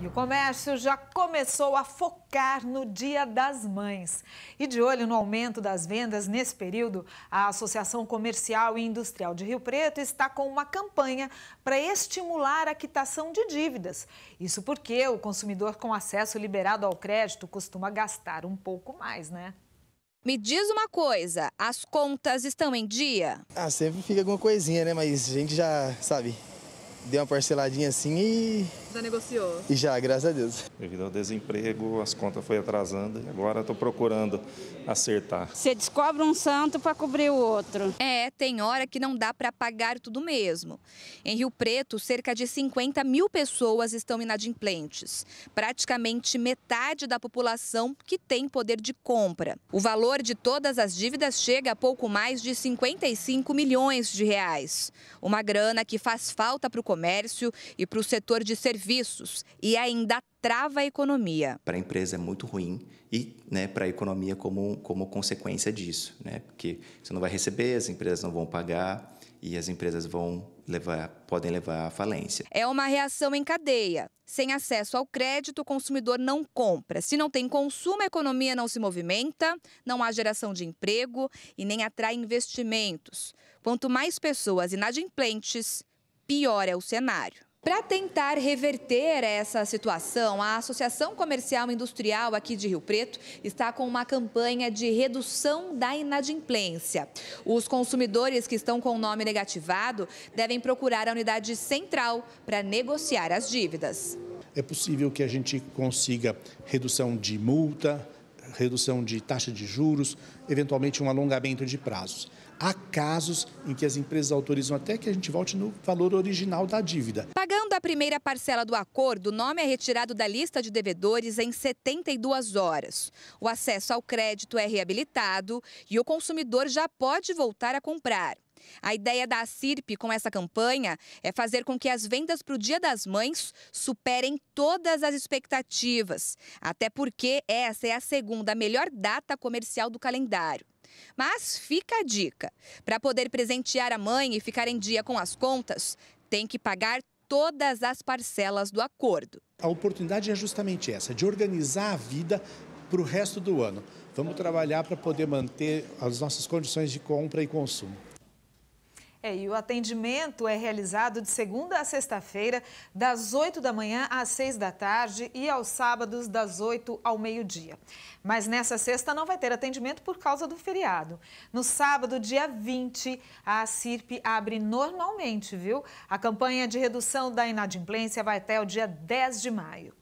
E o comércio já começou a focar no Dia das Mães. E de olho no aumento das vendas nesse período, a Associação Comercial e Industrial de Rio Preto está com uma campanha para estimular a quitação de dívidas. Isso porque o consumidor com acesso liberado ao crédito costuma gastar um pouco mais, né? Me diz uma coisa, as contas estão em dia? Ah, sempre fica alguma coisinha, né? Mas a gente já, sabe, deu uma parceladinha assim e. Já negociou? E já, graças a Deus. Devido ao desemprego, as contas foram atrasando e agora estou procurando acertar. Você descobre um santo para cobrir o outro. É, tem hora que não dá para pagar tudo mesmo. Em Rio Preto, cerca de 50 mil pessoas estão inadimplentes. Praticamente metade da população que tem poder de compra. O valor de todas as dívidas chega a pouco mais de 55 milhões de reais. Uma grana que faz falta para o comércio e para o setor de serviços e ainda trava a economia. Para a empresa é muito ruim e né, para a economia como, como consequência disso, né? porque você não vai receber, as empresas não vão pagar e as empresas vão levar, podem levar à falência. É uma reação em cadeia. Sem acesso ao crédito, o consumidor não compra. Se não tem consumo, a economia não se movimenta, não há geração de emprego e nem atrai investimentos. Quanto mais pessoas inadimplentes, pior é o cenário. Para tentar reverter essa situação, a Associação Comercial Industrial aqui de Rio Preto está com uma campanha de redução da inadimplência. Os consumidores que estão com o nome negativado devem procurar a unidade central para negociar as dívidas. É possível que a gente consiga redução de multa, redução de taxa de juros, eventualmente um alongamento de prazos. Há casos em que as empresas autorizam até que a gente volte no valor original da dívida. Pagando a primeira parcela do acordo, o nome é retirado da lista de devedores em 72 horas. O acesso ao crédito é reabilitado e o consumidor já pode voltar a comprar. A ideia da CIRP com essa campanha é fazer com que as vendas para o Dia das Mães superem todas as expectativas, até porque essa é a segunda melhor data comercial do calendário. Mas fica a dica: para poder presentear a mãe e ficar em dia com as contas, tem que pagar todas as parcelas do acordo. A oportunidade é justamente essa, de organizar a vida para o resto do ano. Vamos trabalhar para poder manter as nossas condições de compra e consumo. É, e o atendimento é realizado de segunda a sexta-feira, das 8 da manhã às 6 da tarde e aos sábados, das 8 ao meio-dia. Mas nessa sexta não vai ter atendimento por causa do feriado. No sábado, dia 20, a CIRP abre normalmente, viu? A campanha de redução da inadimplência vai até o dia 10 de maio.